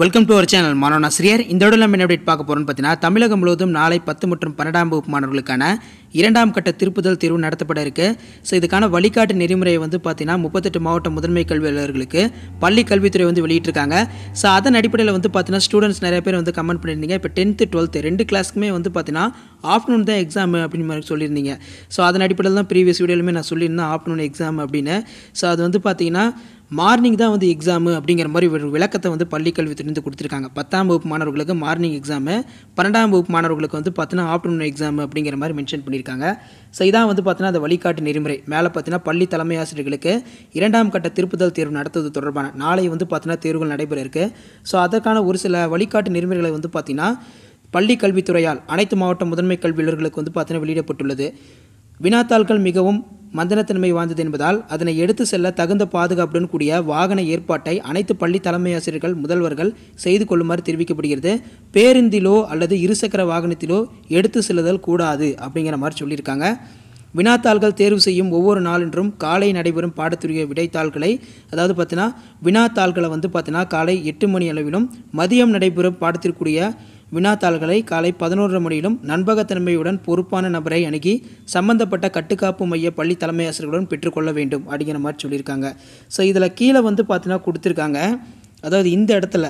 welcome to our channel மாணவன் ஆசிரியர் இந்த நம்ம என்ன அப்டேட் பார்க்க போகிறோம்னு பார்த்தீங்கன்னா தமிழகம் முழுவதும் நாளை பத்து மற்றும் பன்னெண்டாம் வகுப்பு மாணவர்களுக்கான இரண்டாம் கட்ட திருப்புதல் தேர்வு நடத்தப்பட இருக்கு ஸோ இதுக்கான வழிகாட்டு நெறிமுறையை வந்து பார்த்தீங்கன்னா முப்பத்தெட்டு மாவட்ட முதன்மை கல்வியாளர்களுக்கு பள்ளி கல்வித்துறை வந்து வெளியிட்டிருக்காங்க ஸோ அதன் அடிப்படையில் வந்து பார்த்தீங்கன்னா ஸ்டூடெண்ட்ஸ் நிறைய பேர் வந்து கமெண்ட் பண்ணியிருந்தீங்க இப்போ டென்த்து டுவெல்த்து ரெண்டு கிளாஸ்க்குமே வந்து பார்த்தீங்கன்னா ஆஃப்டர்நூன் தான் எக்ஸாம் அப்படின்னு மாதிரி சொல்லியிருந்தீங்க ஸோ அதன் அடிப்படையில் தான் ப்ரீவியஸ் வீடியோலுமே நான் சொல்லியிருந்தேன் ஆஃப்டர்நூன் எக்ஸாம் அப்படின்னு ஸோ அது வந்து பார்த்தீங்கன்னா மார்னிங் தான் வந்து எக்ஸாமு அப்படிங்கிற மாதிரி ஒரு விளக்கத்தை வந்து பள்ளி கல்வித்துறைந்து கொடுத்துருக்காங்க பத்தாம் வகுப்பு மாணவர்களுக்கு மார்னிங் எக்ஸாமு பன்னெண்டாம் வகுப்பு மாணவர்களுக்கு வந்து பார்த்தீங்கன்னா ஆஃப்டர்நூன் எக்ஸாம் அப்படிங்கிற மாதிரி மென்ஷன் பண்ணி பண்ணியிருக்காங்க ஸோ இதான் வந்து பார்த்தீங்கன்னா அந்த வழிகாட்டு நெறிமுறை மேலே பார்த்தீங்கன்னா பள்ளி தலைமை ஆசிரியர்களுக்கு இரண்டாம் கட்ட திருப்புதல் தேர்வு நடத்துவது தொடர்பான நாளை வந்து பார்த்தீங்கன்னா தேர்வுகள் நடைபெற இருக்கு ஸோ அதற்கான ஒரு சில வழிகாட்டு நெறிமுறைகளை வந்து பார்த்தீங்கன்னா பள்ளி கல்வித்துறையால் அனைத்து மாவட்ட முதன்மை கல்வி வந்து பார்த்தீங்கன்னா வெளியிடப்பட்டுள்ளது வினாத்தாள்கள் மிகவும் மந்தனத்தன்மை வாய்ந்தது என்பதால் அதனை எடுத்து செல்ல தகுந்த பாதுகாப்புடன் கூடிய வாகன ஏற்பாட்டை அனைத்து பள்ளி தலைமை ஆசிரியர்கள் முதல்வர்கள் செய்து கொள்ளுமாறு தெரிவிக்கப்படுகிறது பேருந்திலோ அல்லது இருசக்கர வாகனத்திலோ எடுத்து செல்லுதல் கூடாது அப்படிங்கிற மாதிரி சொல்லியிருக்காங்க வினாத்தாள்கள் தேர்வு செய்யும் ஒவ்வொரு நாளென்றும் காலை நடைபெறும் பாடத்துறைய விடைத்தாள்களை அதாவது பார்த்தீங்கன்னா வினாத்தாள்களை வந்து பார்த்தீங்கன்னா காலை எட்டு மணி அளவிலும் மதியம் நடைபெறும் பாடத்திற்குரிய வினாத்தாள்களை காலை பதினோரு மணியிலும் நண்பகத்தன்மையுடன் பொறுப்பான நபரை அணுகி சம்பந்தப்பட்ட கட்டுக்காப்பு மைய பள்ளி தலைமை ஆசிரியர்களுடன் பெற்றுக்கொள்ள வேண்டும் அப்படிங்கிற மாதிரி சொல்லியிருக்காங்க ஸோ இதில் கீழே வந்து பார்த்தீங்கன்னா கொடுத்துருக்காங்க அதாவது இந்த இடத்துல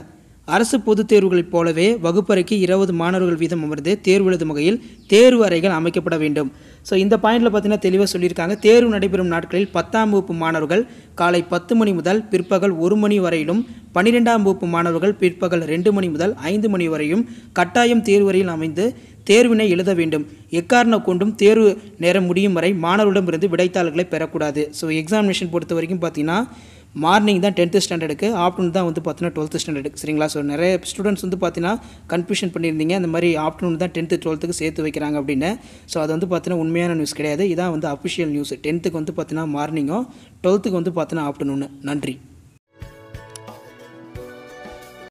அரசு பொதுத் தேர்வுகளைப் போலவே வகுப்பறைக்கு இருபது மாணவர்கள் வீதம் அமர்ந்து தேர்வு எழுதும் வகையில் தேர்வு அறைகள் அமைக்கப்பட வேண்டும் ஸோ இந்த பாயிண்டில் பார்த்தீங்கன்னா தெளிவாக சொல்லியிருக்காங்க தேர்வு நடைபெறும் நாட்களில் பத்தாம் வகுப்பு மாணவர்கள் காலை பத்து மணி முதல் பிற்பகல் ஒரு மணி வரையிலும் பன்னிரெண்டாம் வகுப்பு மாணவர்கள் பிற்பகல் ரெண்டு மணி முதல் ஐந்து மணி வரையும் கட்டாயம் தேர்வரையில் அமைந்து தேர்வினை எழுத வேண்டும் எக்காரணம் கொண்டும் தேர்வு நேரம் முடியும் வரை மாணவரிடமிருந்து விடைத்தாள்களை பெறக்கூடாது ஸோ எக்ஸாமினேஷன் பொறுத்த வரைக்கும் பார்த்தீங்கன்னா மார்னிங் தான் டென்த்து ஸ்டாண்டர்டுக்கு ஆஃப்டர்நூன் தான் வந்து பார்த்தீங்கன்னா டுவெல்த்து ஸ்டாண்டர்டுக்கு சரிங்களா ஸோ நிறைய ஸ்டூடெண்ட்ஸ் வந்து பார்த்தீங்கன்னா கன்ஃபியூஷன் பண்ணியிருந்தீங்க அந்த மாதிரி ஆஃப்டர்நூன் தான் டென்த்து டுவெல்த்துக்கு சேர்த்து வைக்கிறாங்க அப்படின்னு ஸோ அது வந்து பார்த்தீங்கன்னா உண்மையான நியூஸ் கிடையாது இதான் வந்து அஃபிஷியல் நியூஸ் டென்த்துக்கு வந்து பார்த்தீங்கன்னா மார்னிங்கும் டுவெல்த்துக்கு வந்து பார்த்தீங்கன்னா ஆஃப்டர்நூன் நன்றி